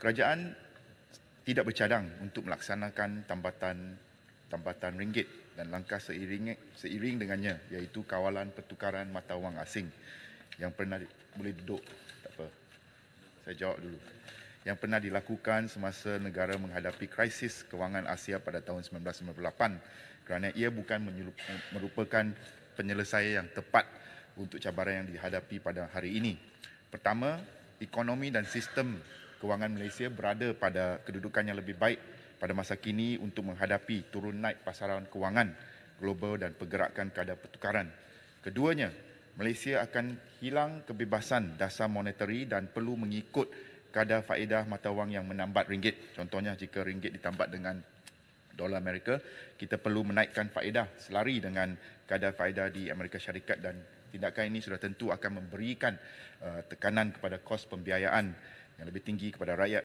kerajaan tidak bercadang untuk melaksanakan tambatan tambatan ringgit dan langkah seiring seiring dengannya iaitu kawalan pertukaran mata wang asing yang pernah boleh duduk tak apa saya jawab dulu yang pernah dilakukan semasa negara menghadapi krisis kewangan Asia pada tahun 1998 kerana ia bukan merupakan penyelesaian yang tepat untuk cabaran yang dihadapi pada hari ini. Pertama, ekonomi dan sistem kewangan Malaysia berada pada kedudukan yang lebih baik pada masa kini untuk menghadapi turun naik pasaran kewangan global dan pergerakan kadar pertukaran. Keduanya, Malaysia akan hilang kebebasan dasar monetari dan perlu mengikut kadar faedah mata wang yang menambat ringgit. Contohnya jika ringgit ditambat dengan dolar Amerika, kita perlu menaikkan faedah selari dengan kadar faedah di Amerika Syarikat dan tindakan ini sudah tentu akan memberikan eh, tekanan kepada kos pembiayaan yang lebih tinggi kepada rakyat